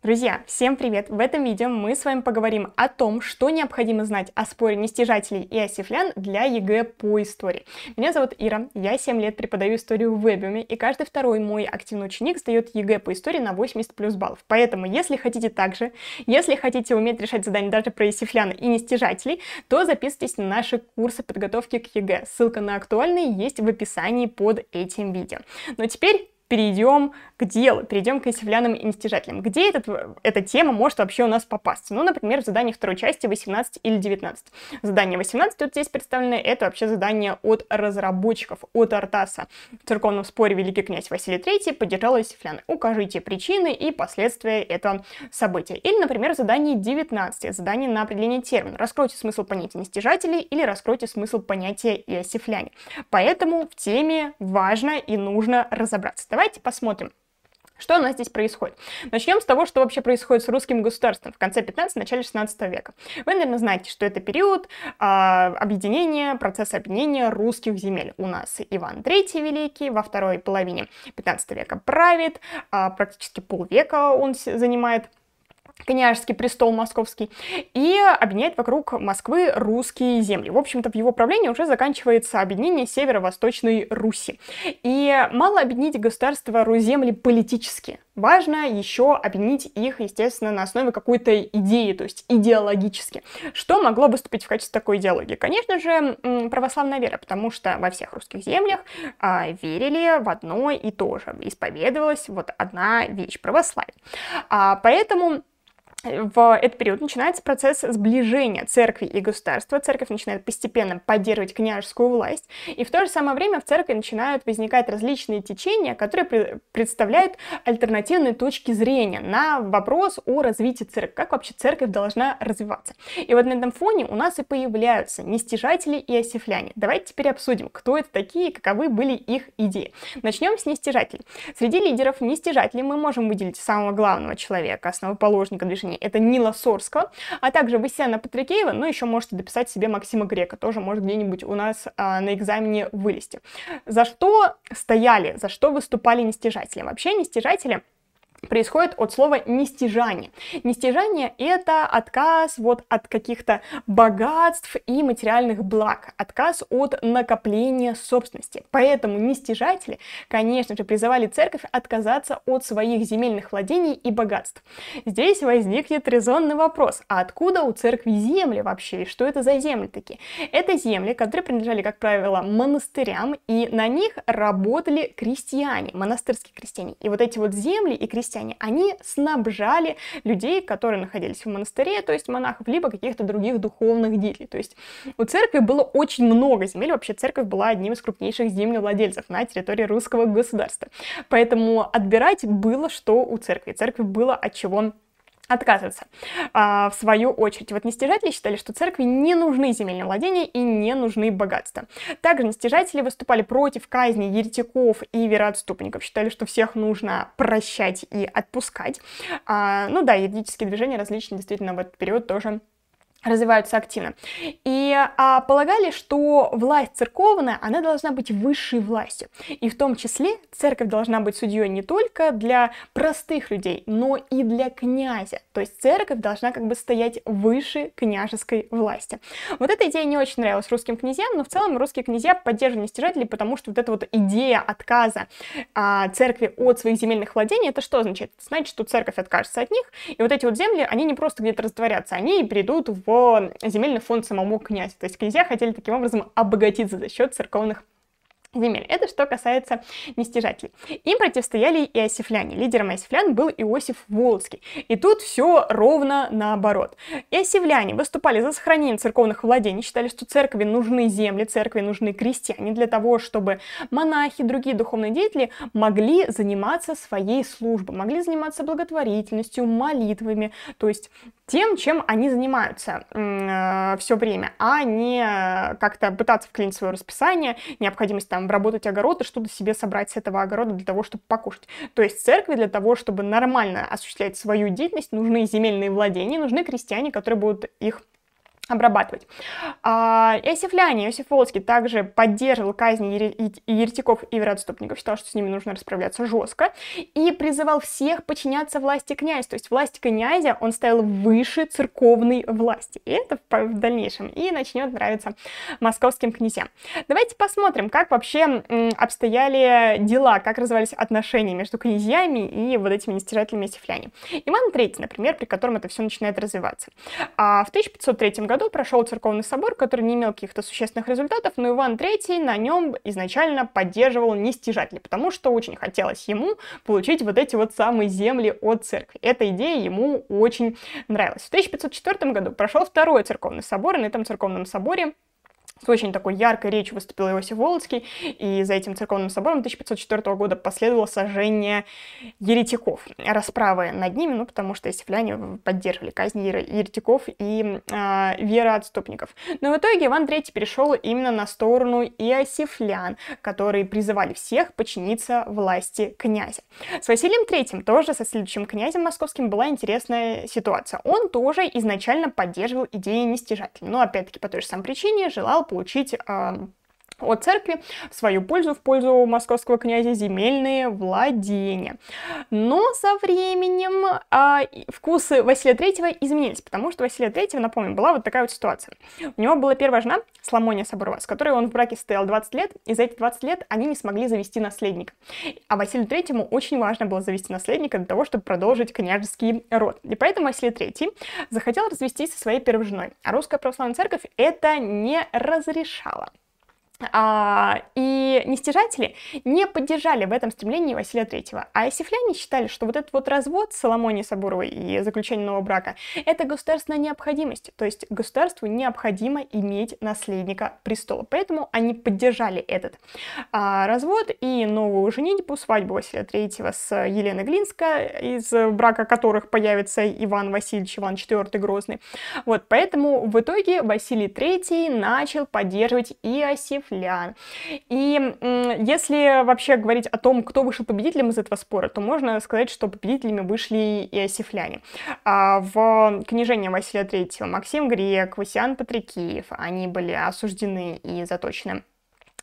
Друзья, всем привет! В этом видео мы с вами поговорим о том, что необходимо знать о споре нестяжателей и осифлян для ЕГЭ по истории. Меня зовут Ира, я 7 лет преподаю историю в Эбиуме, и каждый второй мой активный ученик сдает ЕГЭ по истории на 80 плюс баллов. Поэтому, если хотите так же, если хотите уметь решать задания даже про осифлян и нестяжателей, то записывайтесь на наши курсы подготовки к ЕГЭ. Ссылка на актуальные есть в описании под этим видео. Но теперь перейдем к делу, перейдем к инсивлянам и нестяжателям. Где этот, эта тема может вообще у нас попасться? Ну, например, в задании второй части 18 или 19. Задание 18 вот здесь представлено, это вообще задание от разработчиков, от Артаса. В церковном споре великий князь Василий III поддержал инсивляны. Укажите причины и последствия этого события. Или, например, задание 19, задание на определение термина. Раскройте смысл понятия нестяжателей или раскройте смысл понятия иосифляне. Поэтому в теме важно и нужно разобраться Давайте посмотрим. Что у нас здесь происходит? Начнем с того, что вообще происходит с русским государством в конце 15 начале 16 века. Вы, наверное, знаете, что это период э, объединения, процесса объединения русских земель. У нас Иван III Великий во второй половине 15 века правит, э, практически полвека он занимает княжеский престол московский, и объединяет вокруг Москвы русские земли. В общем-то, в его правлении уже заканчивается объединение северо-восточной Руси. И мало объединить государства Руземли политически. Важно еще объединить их, естественно, на основе какой-то идеи, то есть идеологически. Что могло выступить в качестве такой идеологии? Конечно же, православная вера, потому что во всех русских землях а, верили в одно и то же, исповедовалась вот одна вещь – православие. А, поэтому в этот период начинается процесс сближения церкви и государства. Церковь начинает постепенно поддерживать княжескую власть, и в то же самое время в церкви начинают возникать различные течения, которые представляют альтернативные точки зрения на вопрос о развитии церкви, как вообще церковь должна развиваться. И вот на этом фоне у нас и появляются нестяжатели и осифляне. Давайте теперь обсудим, кто это такие и каковы были их идеи. Начнем с нестяжателей. Среди лидеров нестяжателей мы можем выделить самого главного человека, основоположника движения Воскрешении. Это Нила Сорска, а также Васяна Патрикеева, ну, еще можете дописать себе Максима Грека, тоже может где-нибудь у нас а, на экзамене вылезти. За что стояли, за что выступали нестяжатели? Вообще нестяжатели — происходит от слова нестижание. Нестижание — это отказ вот от каких-то богатств и материальных благ, отказ от накопления собственности. Поэтому нестижатели, конечно же, призывали церковь отказаться от своих земельных владений и богатств. Здесь возникнет резонный вопрос, а откуда у церкви земли вообще, и что это за земли такие? Это земли, которые принадлежали, как правило, монастырям, и на них работали крестьяне, монастырские крестьяне. И вот эти вот земли и крестьяне крестьяне, они снабжали людей, которые находились в монастыре, то есть монахов, либо каких-то других духовных деятелей. То есть у церкви было очень много земель, вообще церковь была одним из крупнейших землевладельцев на территории русского государства. Поэтому отбирать было что у церкви. Церкви было от чего отказываться. А, в свою очередь, вот нестяжатели считали, что церкви не нужны земельные владения и не нужны богатства. Также нестяжатели выступали против казни еретиков и вероотступников, считали, что всех нужно прощать и отпускать. А, ну да, юридические движения различные действительно в этот период тоже развиваются активно. И а, полагали, что власть церковная, она должна быть высшей властью. И в том числе церковь должна быть судьей не только для простых людей, но и для князя. То есть церковь должна как бы стоять выше княжеской власти. Вот эта идея не очень нравилась русским князьям, но в целом русские князья поддерживали стяжателей, потому что вот эта вот идея отказа а, церкви от своих земельных владений, это что значит? значит, что церковь откажется от них, и вот эти вот земли, они не просто где-то растворятся, они придут в его земельный фонд самому князю. То есть князья хотели таким образом обогатиться за счет церковных земель. Это что касается нестяжателей. Им противостояли и осифляне. Лидером осифлян был Иосиф Волский. И тут все ровно наоборот. И осифляне выступали за сохранение церковных владений, считали, что церкви нужны земли, церкви нужны крестьяне для того, чтобы монахи, другие духовные деятели могли заниматься своей службой, могли заниматься благотворительностью, молитвами, то есть тем, чем они занимаются э, все время, а не как-то пытаться вклинить свое расписание, необходимость там там обработать огород и что-то себе собрать с этого огорода для того, чтобы покушать. То есть церкви для того, чтобы нормально осуществлять свою деятельность, нужны земельные владения, нужны крестьяне, которые будут их обрабатывать. А, Иосифляне, Иосиф Волоцкий также поддерживал казни еретиков и вероотступников, считал, что с ними нужно расправляться жестко, и призывал всех подчиняться власти князя, то есть власть князя он ставил выше церковной власти, и это в, дальнейшем, и начнет нравиться московским князьям. Давайте посмотрим, как вообще обстояли дела, как развивались отношения между князьями и вот этими нестяжателями Иосифляне. Иван III, например, при котором это все начинает развиваться. А в 1503 году году прошел церковный собор, который не имел каких-то существенных результатов, но Иван III на нем изначально поддерживал нестяжателей, потому что очень хотелось ему получить вот эти вот самые земли от церкви. Эта идея ему очень нравилась. В 1504 году прошел второй церковный собор, и на этом церковном соборе с очень такой яркой речью выступил Иосиф Волоцкий, и за этим церковным собором 1504 года последовало сожжение еретиков, расправы над ними, ну, потому что севляне поддерживали казнь еретиков и э, отступников. Но в итоге Иван III перешел именно на сторону иосифлян, которые призывали всех подчиниться власти князя. С Василием III тоже, со следующим князем московским, была интересная ситуация. Он тоже изначально поддерживал идеи нестяжателя, но, опять-таки, по той же самой причине желал получить а, о церкви в свою пользу, в пользу московского князя земельные владения. Но со временем а, вкусы Василия III изменились, потому что Василия III, напомню, была вот такая вот ситуация. У него была первая жена, Сламония Сабурова, с которой он в браке стоял 20 лет, и за эти 20 лет они не смогли завести наследника. А Василию III очень важно было завести наследника для того, чтобы продолжить княжеский род. И поэтому Василий III захотел развестись со своей первой женой, а русская православная церковь это не разрешала а, и нестяжатели не поддержали в этом стремлении Василия Третьего. А осифляне считали, что вот этот вот развод Соломонии Сабуровой и заключение нового брака — это государственная необходимость, то есть государству необходимо иметь наследника престола. Поэтому они поддержали этот а, развод и новую женитьбу, свадьбу Василия Третьего с Еленой Глинска, из брака которых появится Иван Васильевич, Иван IV Грозный. Вот, поэтому в итоге Василий Третий начал поддерживать и Осиф Флян. И если вообще говорить о том, кто вышел победителем из этого спора, то можно сказать, что победителями вышли и осифляне. А в книжении Василия III Максим Грек, Васян Патрикеев, они были осуждены и заточены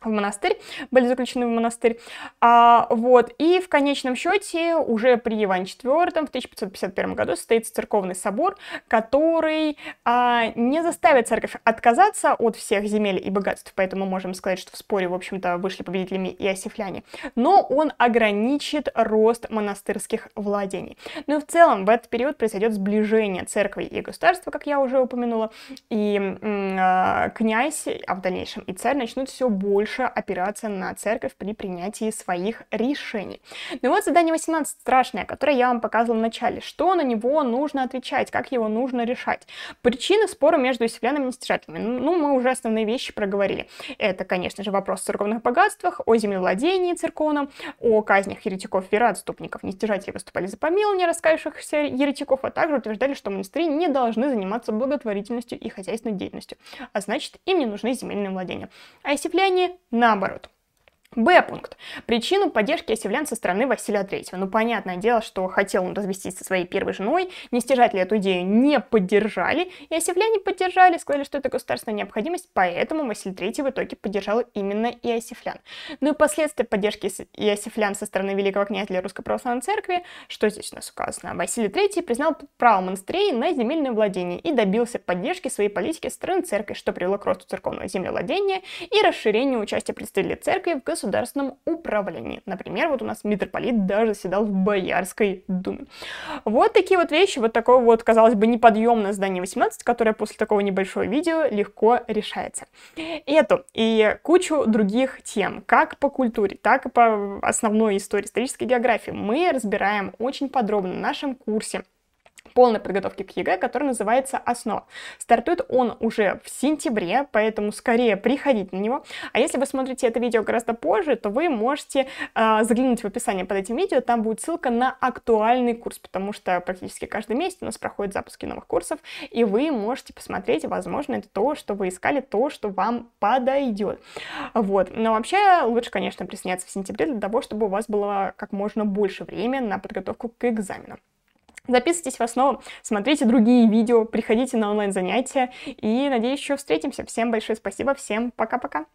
в монастырь, были заключены в монастырь. А, вот, и в конечном счете уже при Иване IV в 1551 году состоится церковный собор, который а, не заставит церковь отказаться от всех земель и богатств, поэтому можем сказать, что в споре, в общем-то, вышли победителями и осифляне, но он ограничит рост монастырских владений. Но ну в целом в этот период произойдет сближение церкви и государства, как я уже упомянула, и э, князь, а в дальнейшем и царь начнут все больше больше опираться на церковь при принятии своих решений. Ну вот задание 18 страшное, которое я вам показывала в начале. Что на него нужно отвечать, как его нужно решать. Причины спора между исследованиями и стяжателями. Ну, ну, мы уже основные вещи проговорили. Это, конечно же, вопрос о церковных богатствах, о землевладении церковном, о казнях еретиков, и вероотступников, Нестяжатели выступали за помилование раскаившихся еретиков, а также утверждали, что монастыри не должны заниматься благотворительностью и хозяйственной деятельностью, а значит, им не нужны земельные владения. А северяне наоборот. Б пункт. Причину поддержки осевлян со стороны Василия Третьего. Ну, понятное дело, что хотел он развестись со своей первой женой, Не стяжать ли эту идею не поддержали, и осевляне поддержали, сказали, что это государственная необходимость, поэтому Василий Третий в итоге поддержал именно и осевлян. Ну и последствия поддержки и осевлян со стороны великого князя для Русской Православной Церкви, что здесь у нас указано, Василий Третий признал право монастырей на земельное владение и добился поддержки своей политики со стороны церкви, что привело к росту церковного землевладения и расширению участия представителей церкви в государственном управлении. Например, вот у нас митрополит даже седал в Боярской думе. Вот такие вот вещи, вот такое вот, казалось бы, неподъемное здание 18, которое после такого небольшого видео легко решается. Эту и кучу других тем, как по культуре, так и по основной истории исторической географии, мы разбираем очень подробно в нашем курсе полной подготовки к ЕГЭ, который называется «Основа». Стартует он уже в сентябре, поэтому скорее приходите на него. А если вы смотрите это видео гораздо позже, то вы можете э, заглянуть в описание под этим видео, там будет ссылка на актуальный курс, потому что практически каждый месяц у нас проходят запуски новых курсов, и вы можете посмотреть, возможно, это то, что вы искали, то, что вам подойдет. Вот. Но вообще лучше, конечно, присоединяться в сентябре для того, чтобы у вас было как можно больше времени на подготовку к экзаменам. Записывайтесь в основу, смотрите другие видео, приходите на онлайн-занятия. И, надеюсь, еще встретимся. Всем большое спасибо, всем пока-пока.